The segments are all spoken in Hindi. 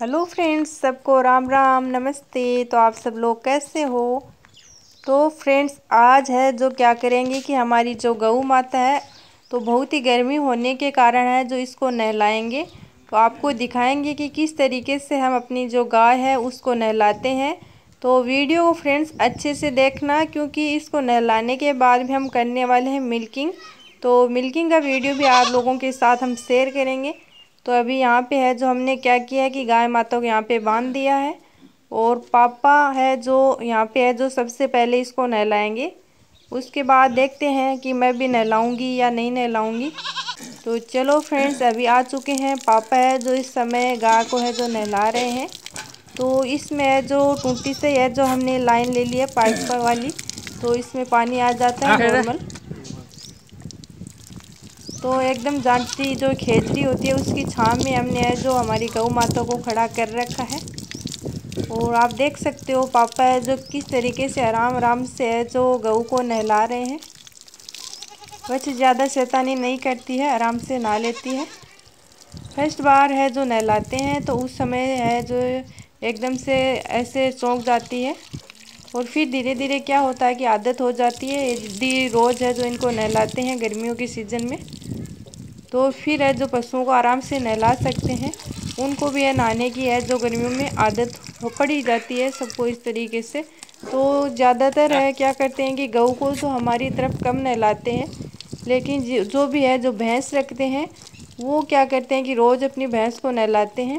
हेलो फ्रेंड्स सबको राम राम नमस्ते तो आप सब लोग कैसे हो तो फ्रेंड्स आज है जो क्या करेंगे कि हमारी जो गऊ माता है तो बहुत ही गर्मी होने के कारण है जो इसको नहलाएंगे तो आपको दिखाएंगे कि किस तरीके से हम अपनी जो गाय है उसको नहलाते हैं तो वीडियो को फ्रेंड्स अच्छे से देखना क्योंकि इसको नहलाने के बाद भी हम करने वाले हैं मिल्किंग तो मिल्किंग का वीडियो भी आप लोगों के साथ हम शेयर करेंगे तो अभी यहाँ पे है जो हमने क्या किया है कि गाय माता को यहाँ पे बांध दिया है और पापा है जो यहाँ पे है जो सबसे पहले इसको नहलाएंगे उसके बाद देखते हैं कि मैं भी नहलाऊंगी या नहीं नहलाऊंगी तो चलो फ्रेंड्स अभी आ चुके हैं पापा है जो इस समय गाय को है जो नहला रहे हैं तो इसमें है जो टूटी से है जो हमने लाइन ले ली है पाइप पर वाली तो इसमें पानी आ जाता है नॉर्मल तो एकदम जानती जो खेतरी होती है उसकी छाँव में हमने जो हमारी गऊ माता को खड़ा कर रखा है और आप देख सकते हो पापा है जो किस तरीके से आराम आराम से है जो गऊ को नहला रहे हैं वैसे ज़्यादा शैतानी नहीं करती है आराम से नहा लेती है फर्स्ट बार है जो नहलाते हैं तो उस समय है जो एकदम से ऐसे चौंक जाती है और फिर धीरे धीरे क्या होता है कि आदत हो जाती है यदि रोज़ है जो इनको नहलाते हैं गर्मियों के सीज़न में तो फिर है जो पशुओं को आराम से नहला सकते हैं उनको भी है नहाने की है जो गर्मियों में आदत पड़ी जाती है सबको इस तरीके से तो ज़्यादातर है क्या करते हैं कि गऊ को तो हमारी तरफ कम नहलाते हैं लेकिन जो भी है जो भैंस रखते हैं वो क्या करते हैं कि रोज़ अपनी भैंस को नहलाते हैं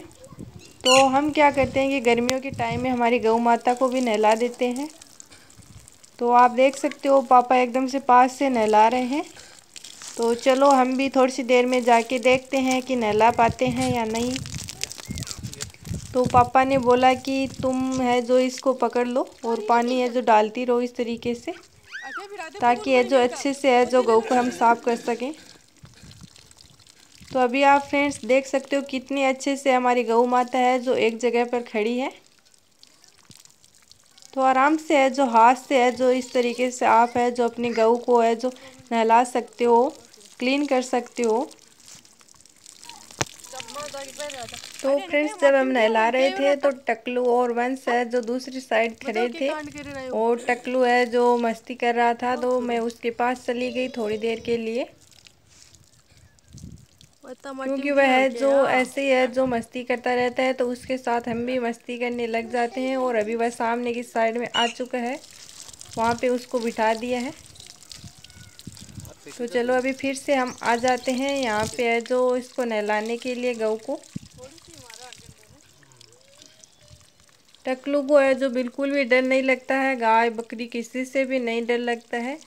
तो हम क्या करते हैं कि गर्मियों के टाइम में हमारी गऊ माता को भी नहला देते हैं तो आप देख सकते हो पापा एकदम से पास से नहला रहे हैं तो चलो हम भी थोड़ी सी देर में जाके देखते हैं कि नहला पाते हैं या नहीं तो पापा ने बोला कि तुम है जो इसको पकड़ लो और पानी है जो डालती रहो इस तरीके से ताकि है जो अच्छे से है जो गऊ को हम साफ़ कर सकें तो अभी आप फ्रेंड्स देख सकते हो कितनी अच्छे से हमारी गऊ माता है जो एक जगह पर खड़ी है तो आराम से है जो हाथ से है जो इस तरीके से आप है जो अपनी गऊ को है जो नहला सकते हो क्लीन कर सकते हो तो फ्रेंड्स जब हम नहला रहे थे तो, तो टकलू और वंश है जो दूसरी साइड मतलब खड़े थे और टकलू है जो मस्ती कर रहा था तो मैं उसके पास चली गई थोड़ी देर के लिए तो क्योंकि वह है जो ऐसे ही है जो मस्ती करता रहता है तो उसके साथ हम भी मस्ती करने लग जाते हैं और अभी वह सामने की साइड में आ चुका है वहाँ पे उसको बिठा दिया है तो चलो अभी फिर से हम आ जाते हैं यहाँ पे है जो इसको नहलाने के लिए गऊ को टकलू को है जो बिल्कुल भी डर नहीं लगता है गाय बकरी किसी से भी नहीं डर लगता है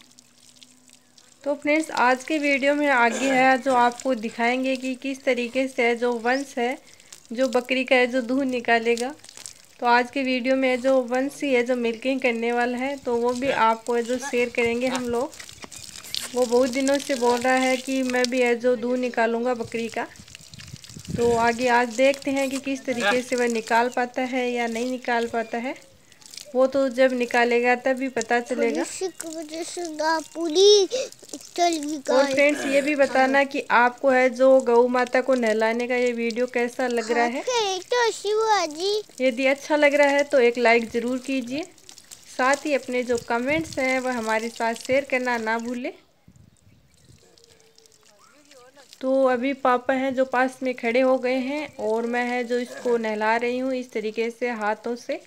तो फ्रेंड्स आज के वीडियो में आगे है जो आपको दिखाएंगे कि किस तरीके से जो वंश है जो बकरी का है जो दूध निकालेगा तो आज के वीडियो में जो वंश ही है जो मिल्किंग करने वाला है तो वो भी आपको जो शेयर करेंगे हम लोग वो बहुत दिनों से बोल रहा है कि मैं भी एजो दूध निकालूंगा बकरी का तो आगे आज देखते हैं कि किस तरीके से वह निकाल पाता है या नहीं निकाल पाता है वो तो जब निकालेगा तभी पता चलेगा पूरी और फ्रेंड्स ये भी बताना कि आपको है जो गौ माता को नहलाने का ये वीडियो कैसा लग रहा है तो यदि अच्छा लग रहा है तो एक लाइक ज़रूर कीजिए साथ ही अपने जो कमेंट्स हैं वह हमारे साथ शेयर करना ना भूलें तो अभी पापा हैं जो पास में खड़े हो गए हैं और मैं है जो इसको नहला रही हूँ इस तरीके से हाथों से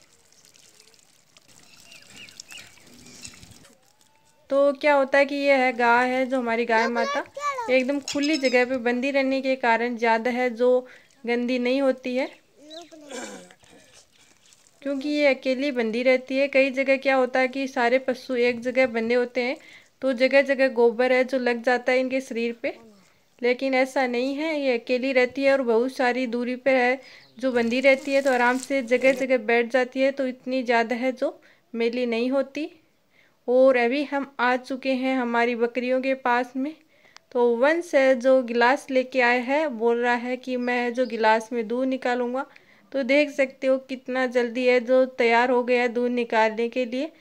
तो क्या होता है कि यह है गाय है जो हमारी गाय माता एकदम खुली जगह पे बंदी रहने के कारण ज़्यादा है जो गंदी नहीं होती है क्योंकि ये अकेली बंदी रहती है कई जगह क्या होता है कि सारे पशु एक जगह बंदे होते हैं तो जगह जगह गोबर है जो लग जाता है इनके शरीर पर लेकिन ऐसा नहीं है ये अकेली रहती है और बहुत सारी दूरी पर है जो बंदी रहती है तो आराम से जगह जगह बैठ जाती है तो इतनी ज़्यादा है जो मेली नहीं होती और अभी हम आ चुके हैं हमारी बकरियों के पास में तो वंश है जो गिलास लेके आया है बोल रहा है कि मैं जो गिलास में दूध निकालूंगा तो देख सकते हो कितना जल्दी है जो तैयार हो गया दूध निकालने के लिए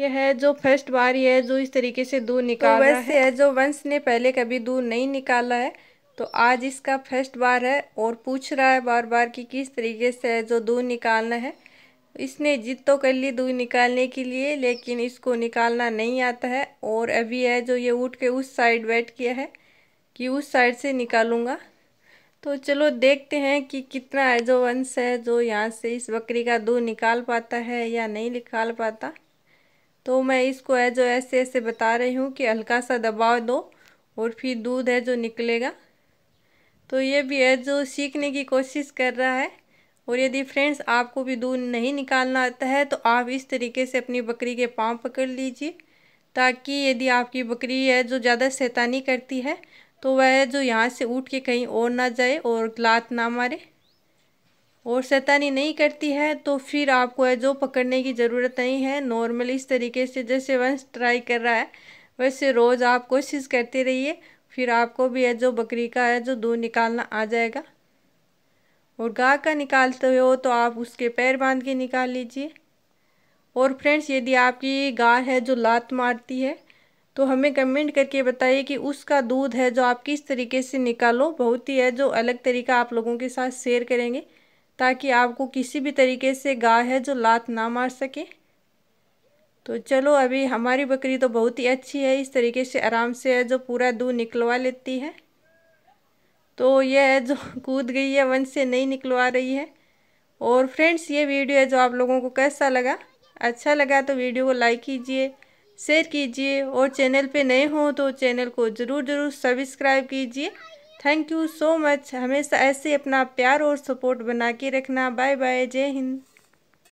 यह है जो फर्स्ट बार यह है जो इस तरीके से दूध तो निकाल तो वैसे है।, जो वंश ने पहले कभी दूध नहीं निकाला है तो आज इसका फर्स्ट बार है और पूछ रहा है बार बार कि किस तरीके से है जो दूध निकालना है इसने जिद तो कर ली दूध निकालने के लिए लेकिन इसको निकालना नहीं आता है और अभी है जो ये उठ के उस साइड बैठ किया है कि उस साइड से निकालूंगा तो चलो देखते हैं कि कितना है जो वंश है जो यहाँ से इस बकरी का दूध निकाल पाता है या नहीं निकाल पाता तो मैं इसको है जो ऐसे ऐसे बता रही हूँ कि हल्का सा दबाव दो और फिर दूध है जो निकलेगा तो ये भी है जो सीखने की कोशिश कर रहा है और यदि फ्रेंड्स आपको भी दूध नहीं निकालना आता है तो आप इस तरीके से अपनी बकरी के पाँव पकड़ लीजिए ताकि यदि आपकी बकरी है जो ज़्यादा शैतानी करती है तो वह जो यहाँ से उठ के कहीं और ना जाए और लात ना मारे और सैतानी नहीं करती है तो फिर आपको है जो पकड़ने की ज़रूरत नहीं है नॉर्मल इस तरीके से जैसे वंश ट्राई कर रहा है वैसे रोज़ आप कोशिश करते रहिए फिर आपको भी है जो बकरी का है जो दूध निकालना आ जाएगा और गाय का निकालते हो तो आप उसके पैर बांध के निकाल लीजिए और फ्रेंड्स यदि आपकी गाय है जो लात मारती है तो हमें कमेंट करके बताइए कि उसका दूध है जो आप किस तरीके से निकालो बहुत ही है जो अलग तरीका आप लोगों के साथ शेयर करेंगे ताकि आपको किसी भी तरीके से गाय है जो लात ना मार सके तो चलो अभी हमारी बकरी तो बहुत ही अच्छी है इस तरीके से आराम से है जो पूरा दूध निकलवा लेती है तो यह है जो कूद गई है वन से नहीं निकलवा रही है और फ्रेंड्स ये वीडियो है जो आप लोगों को कैसा लगा अच्छा लगा तो वीडियो को लाइक कीजिए शेयर कीजिए और चैनल पे नए हों तो चैनल को ज़रूर ज़रूर सब्सक्राइब कीजिए थैंक यू सो मच हमेशा ऐसे अपना प्यार और सपोर्ट बना के रखना बाय बाय जय हिंद